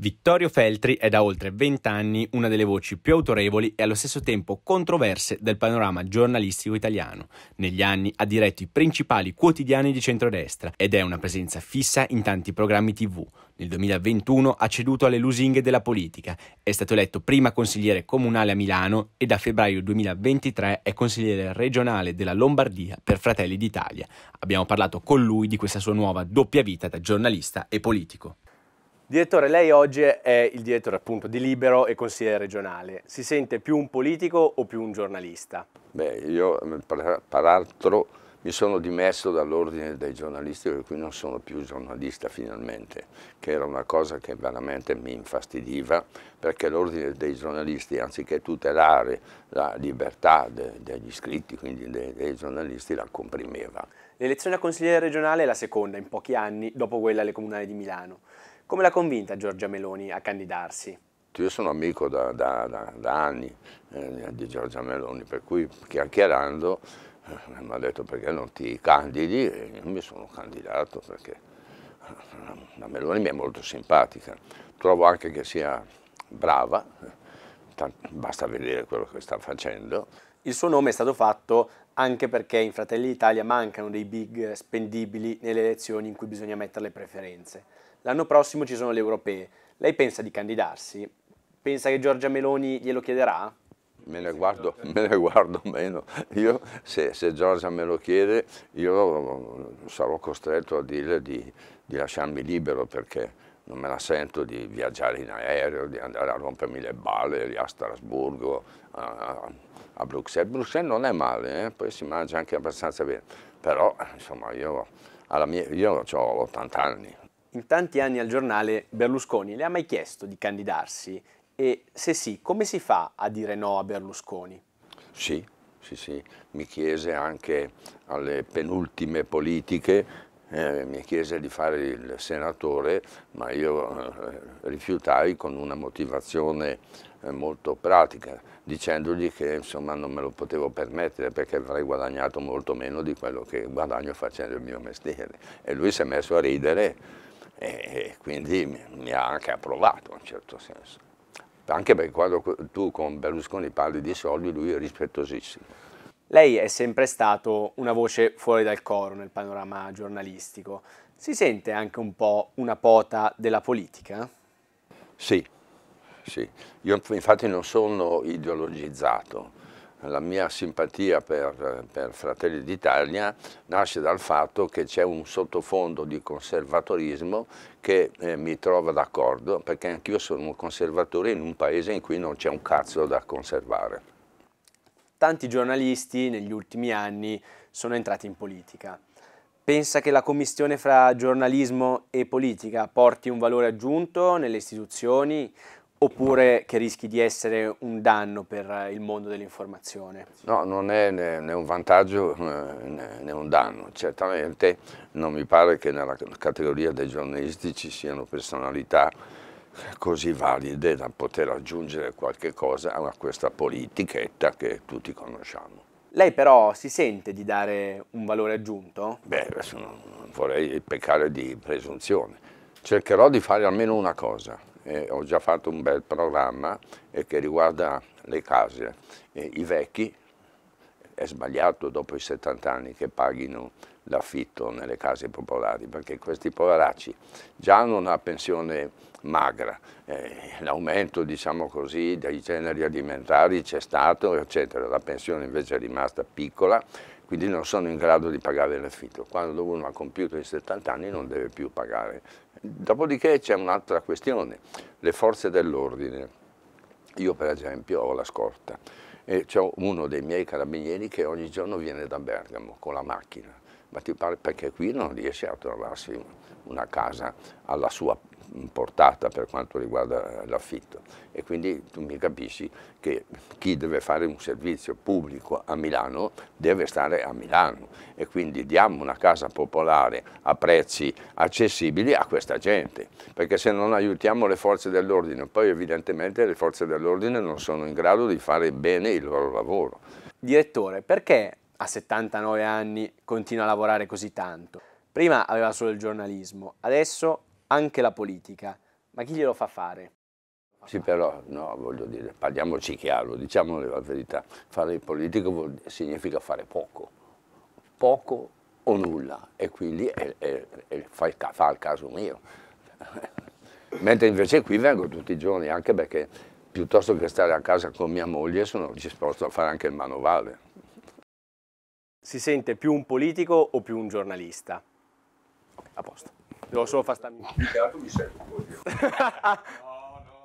Vittorio Feltri è da oltre 20 anni una delle voci più autorevoli e allo stesso tempo controverse del panorama giornalistico italiano. Negli anni ha diretto i principali quotidiani di centrodestra ed è una presenza fissa in tanti programmi tv. Nel 2021 ha ceduto alle lusinghe della politica, è stato eletto prima consigliere comunale a Milano e da febbraio 2023 è consigliere regionale della Lombardia per Fratelli d'Italia. Abbiamo parlato con lui di questa sua nuova doppia vita da giornalista e politico. Direttore, lei oggi è il direttore appunto di Libero e consigliere regionale. Si sente più un politico o più un giornalista? Beh, io mm, peraltro mi sono dimesso dall'ordine dei giornalisti per cui non sono più giornalista finalmente, che era una cosa che veramente mi infastidiva perché l'ordine dei giornalisti anziché tutelare la libertà de degli iscritti, quindi de dei giornalisti, la comprimeva. L'elezione a consigliere regionale è la seconda in pochi anni dopo quella alle comunali di Milano. Come l'ha convinta Giorgia Meloni a candidarsi? Io sono amico da, da, da, da anni eh, di Giorgia Meloni, per cui chiacchierando eh, mi ha detto perché non ti candidi e io mi sono candidato perché eh, la Meloni mi è molto simpatica. Trovo anche che sia brava, eh, basta vedere quello che sta facendo. Il suo nome è stato fatto anche perché in Fratelli d'Italia mancano dei big spendibili nelle elezioni in cui bisogna mettere le preferenze. L'anno prossimo ci sono le europee. Lei pensa di candidarsi? Pensa che Giorgia Meloni glielo chiederà? Me ne, guardo, me ne guardo, meno. Io, se, se, Giorgia me lo chiede, io sarò costretto a dire di, di lasciarmi libero perché non me la sento di viaggiare in aereo, di andare a rompermi le balle a Strasburgo, a, a Bruxelles. Bruxelles non è male, eh? poi si mangia anche abbastanza bene, però insomma io, mia, io ho 80 anni. In tanti anni al giornale Berlusconi le ha mai chiesto di candidarsi e se sì, come si fa a dire no a Berlusconi? Sì, sì, sì, mi chiese anche alle penultime politiche eh, mi chiese di fare il senatore, ma io eh, rifiutai con una motivazione eh, molto pratica, dicendogli che insomma, non me lo potevo permettere perché avrei guadagnato molto meno di quello che guadagno facendo il mio mestiere. E lui si è messo a ridere e, e quindi mi, mi ha anche approvato in un certo senso. Anche perché quando tu con Berlusconi parli di soldi, lui è rispettosissimo. Lei è sempre stato una voce fuori dal coro nel panorama giornalistico. Si sente anche un po' una pota della politica? Sì, sì. Io infatti non sono ideologizzato. La mia simpatia per, per Fratelli d'Italia nasce dal fatto che c'è un sottofondo di conservatorismo che eh, mi trova d'accordo, perché anch'io sono un conservatore in un paese in cui non c'è un cazzo da conservare tanti giornalisti negli ultimi anni sono entrati in politica. Pensa che la commissione fra giornalismo e politica porti un valore aggiunto nelle istituzioni oppure che rischi di essere un danno per il mondo dell'informazione? No, non è né un vantaggio eh, né un danno. Certamente non mi pare che nella categoria dei giornalisti ci siano personalità così valide da poter aggiungere qualche cosa a questa politichetta che tutti conosciamo. Lei però si sente di dare un valore aggiunto? Beh, non vorrei peccare di presunzione. Cercherò di fare almeno una cosa. Eh, ho già fatto un bel programma eh, che riguarda le case, eh, i vecchi, è sbagliato dopo i 70 anni che paghino l'affitto nelle case popolari, perché questi poveracci già hanno una pensione magra, eh, l'aumento diciamo così dei generi alimentari c'è stato, eccetera, la pensione invece è rimasta piccola, quindi non sono in grado di pagare l'affitto. Quando uno ha compiuto i 70 anni non deve più pagare. Dopodiché c'è un'altra questione, le forze dell'ordine io per esempio ho la scorta e c'è uno dei miei carabinieri che ogni giorno viene da Bergamo con la macchina, ma ti pare perché qui non riesce a trovarsi una casa alla sua portata per quanto riguarda l'affitto e quindi tu mi capisci che chi deve fare un servizio pubblico a Milano deve stare a Milano e quindi diamo una casa popolare a prezzi accessibili a questa gente perché se non aiutiamo le forze dell'ordine poi evidentemente le forze dell'ordine non sono in grado di fare bene il loro lavoro. Direttore, perché a 79 anni continua a lavorare così tanto? Prima aveva solo il giornalismo, adesso anche la politica, ma chi glielo fa fare? Sì, però, no, voglio dire, parliamoci chiaro, diciamo la verità, fare il politico vuol, significa fare poco, poco o nulla, e quindi è, è, è, fa, il, fa il caso mio. Mentre invece qui vengo tutti i giorni, anche perché piuttosto che stare a casa con mia moglie sono disposto a fare anche il manovale. Si sente più un politico o più un giornalista? A posto. Eu sou Mikä on tullut